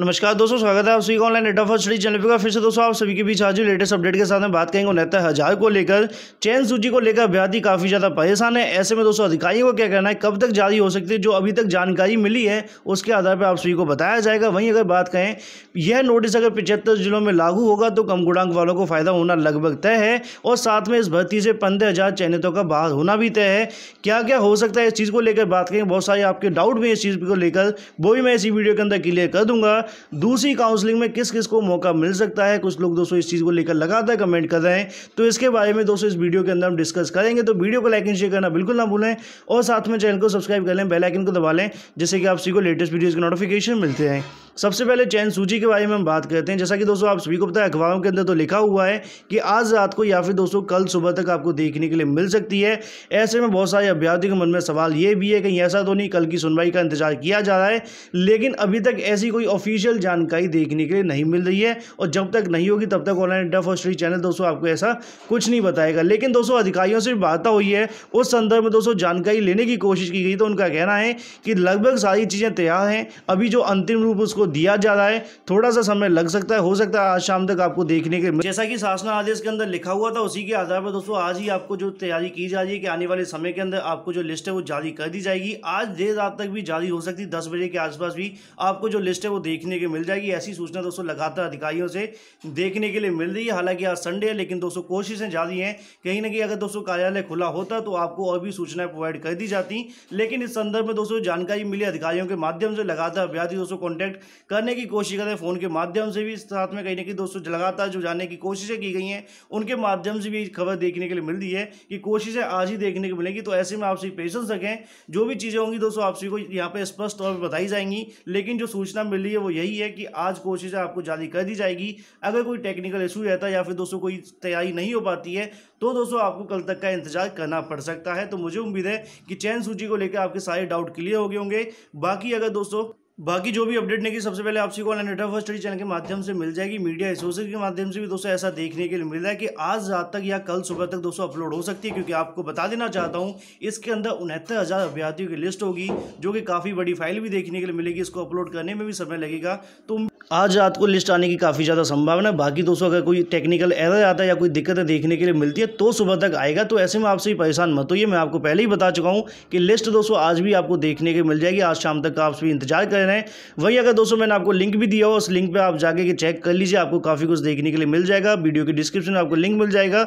नमस्कार दोस्तों स्वागत है आप सभी online data first study channel पर फिर से दोस्तों आप सभी के बीच आज लेटेस्ट अपडेट के साथ में बात करेंगे नेता हजार को लेकर चयन सूची को लेकर अभ्यर्थी काफ़ी ज़्यादा परेशान है ऐसे में दोस्तों अधिकारियों को क्या कहना है कब तक जारी हो सकती है जो अभी तक जानकारी मिली है उसके आधार पर आप सभी को बताया जाएगा वहीं अगर बात करें यह नोटिस अगर पिचहत्तर जिलों में लागू होगा तो कम गुणांक वालों को फ़ायदा होना लगभग तय है और साथ में इस भर्ती से पंद्रह चयनितों का बाहर होना भी तय है क्या क्या हो सकता है इस चीज़ को लेकर बात करें बहुत सारे आपके डाउट भी इस चीज़ को लेकर वो भी मैं इसी वीडियो के अंदर क्लियर कर दूंगा दूसरी काउंसलिंग में किस किस को मौका मिल सकता है कुछ लोग दोस्तों इस चीज़ को लेकर लगातार कमेंट कर रहे हैं तो इसके बारे में दोस्तों इस वीडियो के अंदर हम डिस्कस करेंगे तो वीडियो को लाइक एंड शेयर करना बिल्कुल ना भूलें और साथ में चैनल को सब्सक्राइब कर लें बेलाइकन को दबा लें जिससे कि आप सभी को लेटेस्ट वीडियोज़ के नोटिफिकेशन मिलते हैं सबसे पहले चयन सूची के बारे में हम बात करते हैं जैसा कि दोस्तों आप सभी को पता है अखबारों के अंदर तो लिखा हुआ है कि आज रात को या फिर दोस्तों कल सुबह तक आपको देखने के लिए मिल सकती है ऐसे में बहुत सारे अभ्यर्थियों के मन में सवाल ये भी है कहीं ऐसा तो नहीं कल की सुनवाई का इंतजार किया जा रहा है लेकिन अभी तक ऐसी कोई ऑफिस ऑफिशियल जानकारी देखने के लिए नहीं मिल रही है और जब तक नहीं होगी तब तक ऑनलाइन अड्डा फर्स्ट चैनल दोस्तों आपको ऐसा कुछ नहीं बताएगा लेकिन दोस्तों अधिकारियों से बात हुई है उस संदर्भ में दोस्तों जानकारी लेने की कोशिश की गई तो उनका कहना है कि लगभग सारी चीज़ें तैयार हैं अभी जो अंतिम रूप उसको दिया जा रहा है थोड़ा सा समय लग सकता है हो सकता है आज शाम तक आपको देखने के जैसा कि शासना आदेश के अंदर लिखा हुआ था उसी के आधार पर दोस्तों आज ही आपको जो तैयारी की जा रही है कि आने वाले समय के अंदर आपको जो लिस्ट है वो जारी कर दी जाएगी आज देर रात तक भी जारी हो सकती है दस बजे के आसपास भी आपको जो लिस्ट है वो देखने देखने के मिल जाएगी ऐसी सूचना दोस्तों लगातार अधिकारियों से देखने के लिए मिल रही है हालांकि आज संडे है लेकिन दोस्तों कोशिशें जारी हैं कहीं ना कहीं अगर दोस्तों कार्यालय खुला होता तो आपको और भी सूचनाएं प्रोवाइड कर दी जाती लेकिन इस संदर्भ में दोस्तों जानकारी मिली अधिकारियों के माध्यम से लगातार अभ्यार्थी दोस्तों कॉन्टैक्ट करने की कोशिश करें फ़ोन के माध्यम से भी साथ में कहीं ना कहीं दोस्तों लगातार जो जानने की कोशिशें की गई हैं उनके माध्यम से भी खबर देखने के लिए मिल रही है कि कोशिशें आज ही देखने को मिलेंगी तो ऐसे में आपसी पेशेंस रखें जो भी चीज़ें होंगी दोस्तों आप को यहाँ पर स्पष्ट तौर पर बताई जाएंगी लेकिन जो सूचना मिल रही है वो वो तो यही है कि आज कोशिश आपको जारी कर दी जाएगी अगर कोई टेक्निकल इशू रहता है या फिर दोस्तों कोई तैयारी नहीं हो पाती है तो दोस्तों आपको कल तक का इंतजार करना पड़ सकता है तो मुझे उम्मीद है कि चयन सूची को लेकर आपके सारे डाउट क्लियर हो गए होंगे बाकी अगर दोस्तों बाकी जो भी अपडेट नहीं सबसे पहले आपसी को online data first study channel के माध्यम से मिल जाएगी मीडिया एसोसिएशन के माध्यम से भी दोस्तों ऐसा देखने के लिए मिल रहा है कि आज रात तक या कल सुबह तक दोस्तों अपलोड हो सकती है क्योंकि आपको बता देना चाहता हूँ इसके अंदर उनहत्तर हज़ार अभ्यर्थियों की लिस्ट होगी जो कि काफ़ी बड़ी फाइल भी देखने के लिए मिलेगी इसको अपलोड करने में भी समय लगेगा तो आज रात को लिस्ट आने की काफ़ी ज़्यादा संभावना है बाकी दोस्तों अगर कोई टेक्निकल एरर आता है या कोई दिक्कतें देखने के लिए मिलती है तो सुबह तक आएगा तो ऐसे में आपसे परेशान मत होइए मैं आपको पहले ही बता चुका हूँ कि लिस्ट दोस्तों आज भी आपको देखने के मिल जाएगी आज शाम तक आप भी इंतजार कर रहे हैं वही अगर दोस्तों मैंने आपको लिंक भी दिया हो उस लिंक पर आप जाके के चेक कर लीजिए आपको काफ़ी कुछ देखने के लिए मिल जाएगा वीडियो के डिस्क्रिप्शन में आपको लिंक मिल जाएगा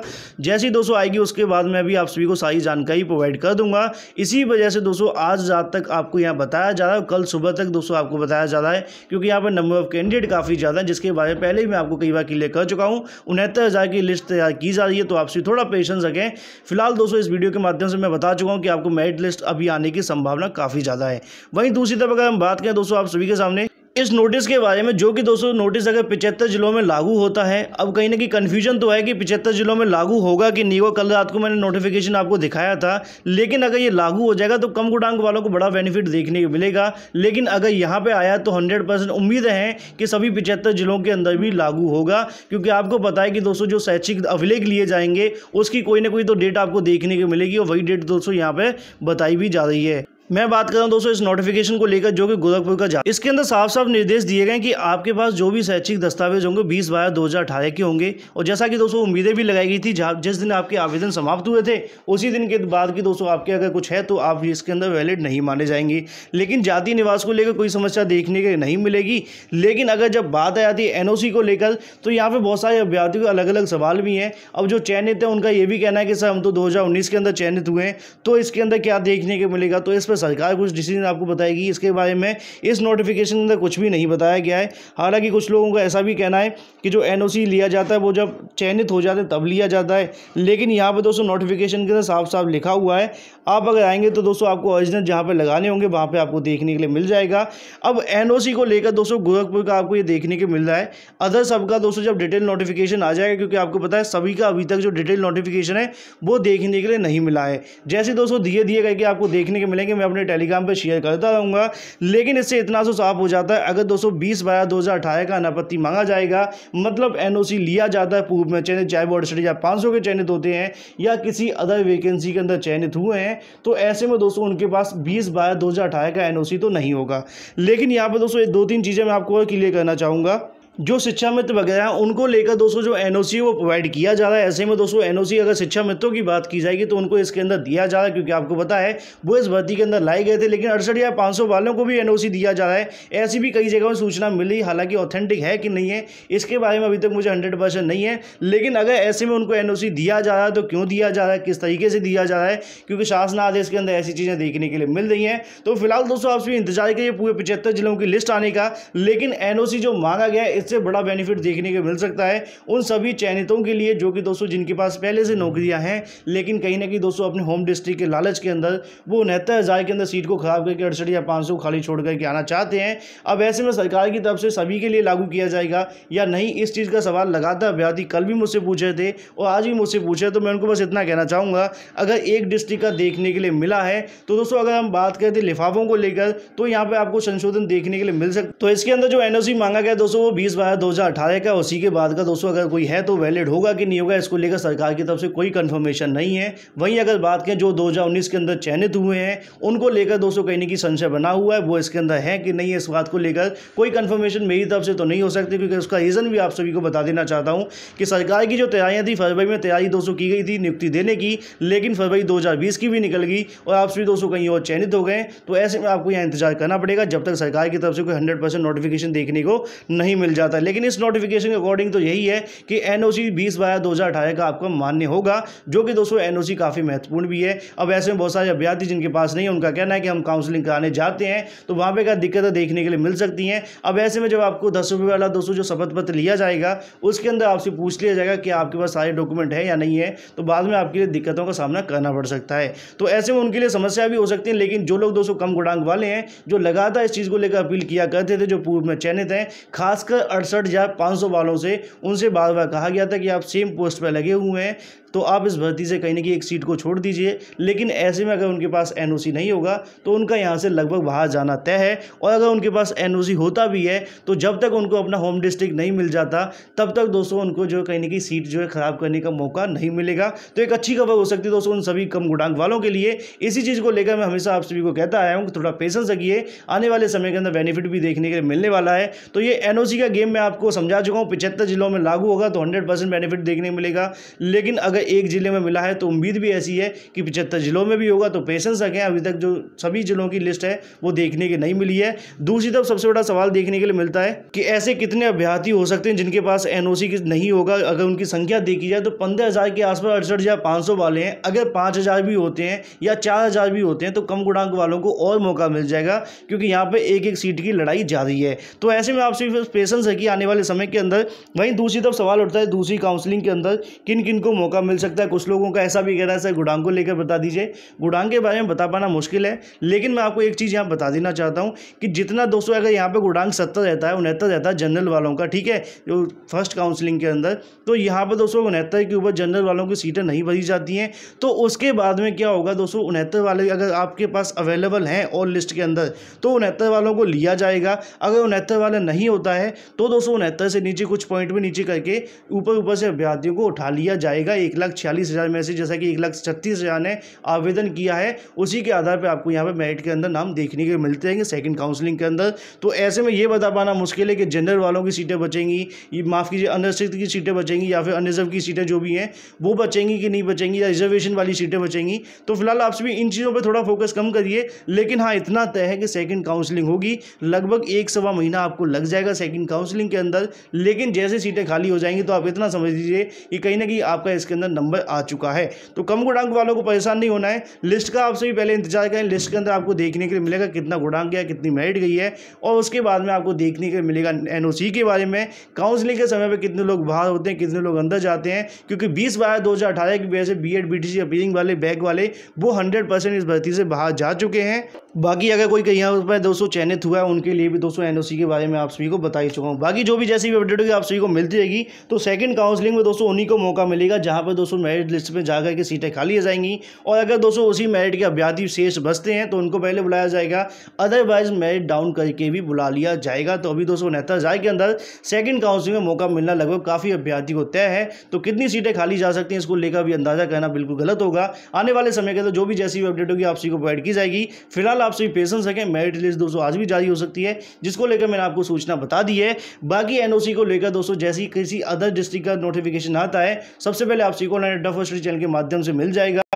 जैसे ही दोस्तों आएगी उसके बाद मैं भी आप सभी को सारी जानकारी प्रोवाइड कर दूंगा इसी वजह से दोस्तों आज रात तक आपको यहाँ बताया जा रहा है कल सुबह तक दोस्तों आपको बताया जा रहा है क्योंकि यहाँ पर नंबर ऑफ कैंडिडेट काफ़ी ज़्यादा जिसके बारे में पहले ही मैं आपको कई बार क्लियर कर चुका हूँ उनहत्तर हज़ार की लिस्ट तैयार की जा रही है तो आपसे थोड़ा पेशेंस रखें फिलहाल दोस्तों इस वीडियो के माध्यम से मैं बता चुका हूँ कि आपको मेरिट लिस्ट अभी आने की संभावना काफ़ी ज़्यादा है वहीं दूसरी तरफ अगर हम बात करें दोस्तों आप सभी के सामने इस नोटिस के बारे में जो कि दोस्तों नोटिस अगर पिचहत्तर जिलों में लागू होता है अब कहीं ना कहीं कन्फ्यूजन तो है कि पिछहत्तर जिलों में लागू होगा कि नहीं वो कल रात को मैंने नोटिफिकेशन आपको दिखाया था लेकिन अगर ये लागू हो जाएगा तो कम गुणांक वालों को बड़ा बेनिफिट देखने को मिलेगा लेकिन अगर यहाँ पर आया तो हंड्रेड परसेंट उम्मीद है कि सभी पिचहत्तर जिलों के अंदर भी लागू होगा क्योंकि आपको पता है कि दोस्तों जो शैक्षिक अभिलेख लिए जाएंगे उसकी कोई ना कोई तो डेट आपको देखने को मिलेगी और वही डेट दोस्तों यहाँ पर बताई भी जा रही है मैं बात कर रहा हूँ दोस्तों इस नोटिफिकेशन को लेकर जो कि गोरखपुर का जा इसके अंदर साफ साफ निर्देश दिए गए कि आपके पास जो भी शैक्षिक दस्तावेज होंगे बीस बारह दो के होंगे और जैसा कि दोस्तों उम्मीदें भी लगाई गई थी जिस दिन आपके आवेदन समाप्त हुए थे उसी दिन के बाद की दोस्तों आपके अगर कुछ है तो आप इसके अंदर वैलिड नहीं माने जाएंगे लेकिन जाति निवास को लेकर कोई समस्या देखने के नहीं मिलेगी लेकिन अगर जब बात आ जाती है एन को लेकर तो यहाँ पर बहुत सारे अभ्यर्थियों के अलग अलग सवाल भी हैं अब जो चयनित हैं उनका ये भी कहना है कि सर हम तो दो के अंदर चयनित हुए हैं तो इसके अंदर क्या देखने को मिलेगा तो इस पर सरकार कुछ डिसीजन आपको बताएगी इसके बारे में इस नोटिफिकेशन के अंदर कुछ भी नहीं बताया गया है हालांकि कुछ लोगों का ऐसा भी कहना है कि जो एन लिया जाता है वो जब चयनित हो जाता है तब लिया जाता है लेकिन यहाँ पर दोस्तों नोटिफिकेशन के अंदर साफ साफ लिखा हुआ है आप अगर आएंगे तो दोस्तों आपको ऑरिजिनल जहाँ पर लगाने होंगे वहाँ पर आपको देखने के लिए मिल जाएगा अब एन को लेकर दोस्तों गोरखपुर का आपको ये देखने के मिल रहा है अदर सबका दोस्तों जब डिटेल नोटिफिकेशन आ जाएगा क्योंकि आपको पता है सभी का अभी तक जो डिटेल नोटिफिकेशन है वो देखने के लिए नहीं मिला है जैसे दोस्तों धीरे धीरे करके आपको देखने के मिलेंगे मैं अपने टेलीग्राम पर शेयर करता रहूँगा लेकिन इससे इतना तो साफ हो जाता है अगर दो सौ बीस बारह दो हज़ार अठारह का अनापत्ति मांगा जाएगा मतलब एन ओ सी लिया जाता है पूर्व में चयनित चाहे वो अड़सठ या पाँच सौ के चयनित होते हैं या किसी अदर वेकेंसी के अंदर चयनित हुए हैं तो ऐसे में दोस्तों उनके पास बीस बारह दो हज़ार अठारह का एन ओ सी तो नहीं होगा लेकिन यहाँ पर दोस्तों दो तीन चीज़ें मैं आपको और क्लियर करना चाहूँगा जो शिक्षा मित्र वगैरह हैं उनको लेकर दोस्तों जो एनओसी है वो प्रोवाइड किया जा रहा है ऐसे में दोस्तों एनओसी अगर शिक्षा मित्रों की बात की जाएगी तो उनको इसके अंदर दिया जा रहा है क्योंकि आपको पता है वो इस भर्ती के अंदर लाए गए थे लेकिन अड़सठ या पाँच वालों को भी एनओसी दिया जा रहा है ऐसी भी कई जगहों सूचना मिली हालांकि ऑथेंटिक है कि नहीं है इसके बारे में अभी तक मुझे हंड्रेड नहीं है लेकिन अगर ऐसे में उनको एनओसी दिया जा रहा है तो क्यों दिया जा रहा है किस तरीके से दिया जा रहा है क्योंकि शासन आदेश के अंदर ऐसी चीज़ें देखने के लिए मिल रही हैं तो फिलहाल दोस्तों आप इंतजार करिए पूरे पचहत्तर जिलों की लिस्ट आने का लेकिन एनओसी जो मांगा गया है इससे बड़ा बेनिफिट देखने को मिल सकता है उन सभी चयनितों के लिए जो कि दोस्तों जिनके पास पहले से नौकरियां हैं लेकिन कहीं ना कहीं दोस्तों अपने होम डिस्ट्रिक्ट के लालच के अंदर वो उनहत्तर हज़ार के अंदर सीट को ख़राब करके अड़सठ या पाँच सौ खाली छोड़ करके आना चाहते हैं अब ऐसे में सरकार की तरफ से सभी के लिए लागू किया जाएगा या नहीं इस चीज़ का सवाल लगातार अभ्यर्थी कल भी मुझसे पूछे थे और आज भी मुझसे पूछे तो मैं उनको बस इतना कहना चाहूँगा अगर एक डिस्ट्रिक्ट का देखने के लिए मिला है तो दोस्तों अगर हम बात करते लिफाफों को लेकर तो यहाँ पर आपको संशोधन देखने के लिए मिल सकता तो इसके अंदर जो एनओसी मांगा गया दोस्तों वो बीस इक्कीस बारह दो हज़ार अठारह का उसी के बाद का दोस्तों अगर कोई है तो वैलिड होगा कि नहीं होगा इसको लेकर सरकार की तरफ से कोई कन्फर्मेशन नहीं है वहीं अगर बात करें जो दो हज़ार उन्नीस के अंदर चयनित हुए हैं उनको लेकर दोस्तों कहीं की संशय बना हुआ है वो इसके अंदर है कि नहीं इस बात को लेकर कोई कन्फर्मेशन मेरी तरफ से तो नहीं हो सकती क्योंकि उसका रीज़न भी आप सभी को बता देना चाहता हूँ कि सरकार की जो तैयारियाँ थी फरवरी में तैयारी दोस्तों की गई थी नियुक्ति देने की लेकिन फरवरी दो की भी निकल गई और आप सभी दोस्तों कहीं और चयनित हो गए तो ऐसे में आपको यहाँ इंतजार करना पड़ेगा जब तक सरकार की तरफ से कोई हंड्रेड नोटिफिकेशन देखने को नहीं मिल जाए जाता है लेकिन इस नोटिफिकेशन के अकॉर्डिंग तो यही है कि एन ओ सी बीस बारह दो हज़ार अठारह का आपका मान्य होगा जो कि दोस्तों एन ओ सी काफ़ी महत्वपूर्ण भी है अब ऐसे में बहुत सारे अभ्यर्थी जिनके पास नहीं है उनका कहना है कि हम काउंसलिंग कराने जाते हैं तो वहाँ पर क्या दिक्कतें देखने के लिए मिल सकती हैं अब ऐसे में जब आपको दस रुपये वाला दोस्तों जो शपथ पत्र लिया जाएगा उसके अंदर आपसे पूछ लिया जाएगा कि आपके पास सारे डॉक्यूमेंट है या नहीं है तो बाद में आपके लिए दिक्कतों का सामना करना पड़ सकता है तो ऐसे में उनके लिए समस्या भी हो सकती है लेकिन जो लोग दोस्तों कम गुणांक वाले हैं जो लगातार इस चीज़ को लेकर अपील किया करते थे जो पूर्व में चयनित हैं खासकर अड़सठ हज़ार पाँच सौ वालों से उनसे बार बार कहा गया था कि आप सेम पोस्ट पर लगे हुए हैं तो आप इस भर्ती से कहीं ना कहीं एक सीट को छोड़ दीजिए लेकिन ऐसे में अगर उनके पास एन नहीं होगा तो उनका यहाँ से लगभग बाहर जाना तय है और अगर उनके पास एन होता भी है तो जब तक उनको अपना होम डिस्ट्रिक्ट नहीं मिल जाता तब तक दोस्तों उनको जो कहीं ना कहीं सीट जो है ख़राब करने का मौका नहीं मिलेगा तो एक अच्छी खबर हो सकती है दोस्तों उन सभी कम गुडांग वालों के लिए इसी चीज़ को लेकर मैं हमेशा आप सभी को कहता आया हूँ कि थोड़ा पेशेंस रखिए आने वाले समय के अंदर बेनिफिट भी देखने के लिए मिलने वाला है तो ये एन का गेम मैं आपको समझा चुका हूँ पिछहत्तर जिलों में लागू होगा तो हंड्रेड बेनिफिट देखने मिलेगा लेकिन अगर अगर एक ज़िले में मिला है तो उम्मीद भी ऐसी है कि पिछहत्तर ज़िलों में भी होगा तो पेशेंस रखें अभी तक जो सभी ज़िलों की लिस्ट है वो देखने की नहीं मिली है दूसरी तरफ सबसे बड़ा सवाल देखने के लिए मिलता है कि ऐसे कितने अभ्यर्थी हो सकते हैं जिनके पास एन की नहीं होगा अगर उनकी संख्या देखी जाए तो पंद्रह के आसपास अड़सठ हज़ार पाँच सौ वाले हैं अगर पाँच हज़ार भी होते हैं या चार हज़ार भी होते हैं तो कम गुणांक वालों को और मौका मिल जाएगा क्योंकि यहाँ पर एक एक सीट की लड़ाई जारी है तो ऐसे में आपसे पेशेंस है कि आने वाले समय के अंदर वहीं दूसरी तरफ सवाल उठता है दूसरी काउंसलिंग के अंदर किन किन को मौका मिल सकता है कुछ लोगों का ऐसा भी कहना है सर गुड़ांग को लेकर बता दीजिए गुड़ांग के बारे में बता पाना मुश्किल है लेकिन मैं आपको एक चीज़ यहाँ बता देना चाहता हूँ कि जितना दोस्तों अगर यहाँ पर गुड़ांग सत्तर रहता है उनहत्तर रहता है जनरल वालों का ठीक है जो फर्स्ट काउंसिलिंग के अंदर तो यहाँ पर दोस्तों उनहत्तर के ऊपर जनरल वालों की सीटें नहीं भरी जाती हैं तो उसके बाद में क्या होगा दोस्तों उनहत्तर वाले अगर आपके पास अवेलेबल हैं और लिस्ट के अंदर तो उनहत्तर वालों को लिया जाएगा अगर उनहत्तर वाले नहीं होता है तो दोस्तों उनहत्तर से नीचे कुछ पॉइंट में नीचे करके ऊपर ऊपर से अभ्यर्थियों को उठा लिया जाएगा एक लाख छियालीस हज़ार में से जैसा कि एक लाख छत्तीस हज़ार ने आवेदन किया है उसी के आधार पर आपको यहाँ पर मेरिट के अंदर नाम देखने के मिलते हैं सेकंड काउंसलिंग के अंदर तो ऐसे में ये बता पाना मुश्किल है कि जनरल वालों की सीटें बचेंगी माफ़ कीजिए अनरिस्ट्रिक्ट की सीटें बचेंगी या फिर अनरिजर्व की सीटें जो भी हैं वो बचेंगी कि नहीं बचेंगी या रिजर्वेशन वाली सीटें बचेंगी तो फिलहाल आप सभी इन चीज़ों पर थोड़ा फोकस कम करिए लेकिन हाँ इतना तय है कि सेकंड काउंसलिंग होगी लगभग एक सवा महीना आपको लग जाएगा सेकंड काउंसलिंग के अंदर लेकिन जैसे सीटें खाली हो जाएंगी तो आप इतना समझ लीजिए कि कहीं ना कहीं आपका इसके अंदर नंबर आ चुका है तो कम गुणांक वालों को परेशान नहीं होना है लिस्ट का आपसे भी पहले इंतजार करें लिस्ट के अंदर आपको देखने के लिए मिलेगा कितना गुणांक गया कितनी मेरिट गई है और उसके बाद में आपको देखने के लिए मिलेगा एन के बारे में काउंसिलिंग के समय पर कितने लोग बाहर होते हैं कितने लोग अंदर जाते हैं क्योंकि बीस बारह दो की वजह से बी एड बी वाले बैग वाले वो हंड्रेड इस भर्ती से बाहर जा चुके हैं बाकी अगर कोई कहीं पर दोस्तों चयनित हुआ है उनके लिए भी दोस्तों एनओसी के बारे में आप सभी को बता ही चुका हूँ बाकी जो भी जैसी भी अपडेट होगी आप सभी को मिलती रहेगी तो सेकंड काउंसलिंग में दोस्तों उन्हीं को मौका मिलेगा जहाँ पर दोस्तों मेरिट लिस्ट में जाकर के सीटें खाली हो जाएंगी और अगर दोस्तों उसी मेरिट के अभ्यर्थी शेष बचते हैं तो उनको पहले बुलाया जाएगा अदरवाइज मेरिट डाउन करके भी बुला लिया जाएगा तो अभी दोस्तों उनहत्तर हज़ार के अंदर सेकेंड काउंसिलिंग में मौका मिलना लगभग काफ़ी अभ्यर्थी को तय है तो कितनी सीटें खाली जा सकती हैं इसको लेकर भी अंदाजा करना बिल्कुल गलत होगा आने वाले समय के अंदर तो जो भी जैसी भी अपडेट होगी आप सी को प्रोवाइड की जाएगी फिलहाल आप सभी पेशेंस रखें मेरिट लिस्ट दोस्तों आज भी जारी हो सकती है जिसको लेकर मैंने आपको सूचना बता दी है बाकी एनओसी को लेकर दोस्तों जैसी किसी अदर डिस्ट्रिक्ट का नोटिफिकेशन आता है सबसे पहले आप सीखो लर्न डफ स्टडी चैनल के माध्यम से मिल जाएगा